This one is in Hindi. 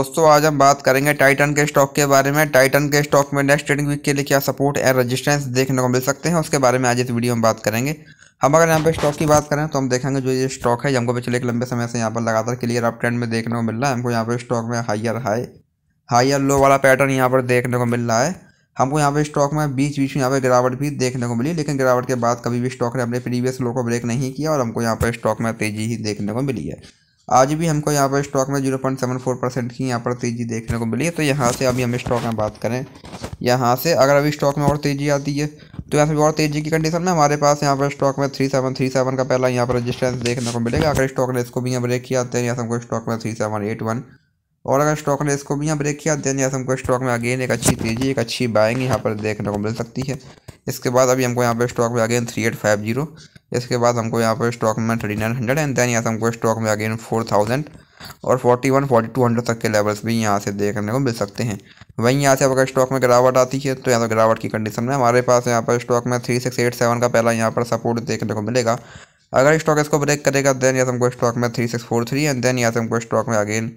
दोस्तों आज हम बात करेंगे टाइटन के स्टॉक के बारे में टाइटन के स्टॉक में नेक्स्ट ट्रेडिंग वीक के लिए क्या सपोर्ट एंड रेजिस्टेंस देखने को मिल सकते हैं उसके बारे में आज इस वीडियो में बात करेंगे हम अगर यहाँ पे स्टॉक की बात करें तो हम देखेंगे जो ये स्टॉक है हमको पिछले एक लंबे समय से यहाँ पर लगातार क्लियर अप ट्रेंड में देखने को मिल रहा है हमको यहाँ पर स्टॉक में हाइयर हाई हाइयर लो वाला पैटर्न यहाँ पर देखने को मिल रहा है हमको यहाँ पे स्टॉक में बीच बीच में यहाँ पे गिरावट भी देखने को मिली लेकिन गिरावट के बाद कभी भी स्टॉक ने अपने प्रीवियस लो को ब्रेक नहीं किया और हमको यहाँ पर स्टॉक में तेजी ही देखने को मिली है आज भी हमको यहाँ पर स्टॉक में zero point seven four percent की यहाँ पर तेज़ी देखने को मिली है तो यहाँ से अभी हम स्टॉक में बात करें यहाँ से अगर अभी स्टॉक में और तेज़ी आती है तो यहाँ से और तेज़ी की कंडीशन में हमारे पास यहाँ पर स्टॉक में थ्री सेवन थ्री सेवन का पहला यहाँ पर रजिस्टेंस देखने को मिलेगा अगर स्टॉक ने इसको भी यहाँ ब्रेक किया देन यहाँ से हमको स्टॉक में थ्री सेवन एट वन और अगर स्टॉक ने इसको भी यहाँ ब्रेक किया देन यहाँ से हमको स्टॉक में अगेन एक अच्छी तेज़ी एक अच्छी बाइंग यहाँ पर देखने को मिल सकती है इसके बाद अभी हमको यहाँ पर स्टॉक में again three eight five zero इसके बाद हमको यहाँ पर स्टॉक में thirty nine hundred and then यहाँ से हमको स्टॉक में अगेन फोर थाउजेंड और forty one forty two hundred तक के लेवल्स भी यहाँ से देखने को मिल सकते हैं वहीं यहाँ से अगर स्टॉक में गिरावट आती है तो यहाँ से गिरावट की कंडीशन में हमारे पास यहाँ पर स्टॉक में थ्री सिक्स एट सेवन का पहला यहाँ पर सपोर्ट देखने को मिलेगा अगर स्टॉक इसको ब्रेक करेगा देन यहाँ से हमको स्टॉक में three six four three and then यहाँ से हमको स्टॉक में अगेन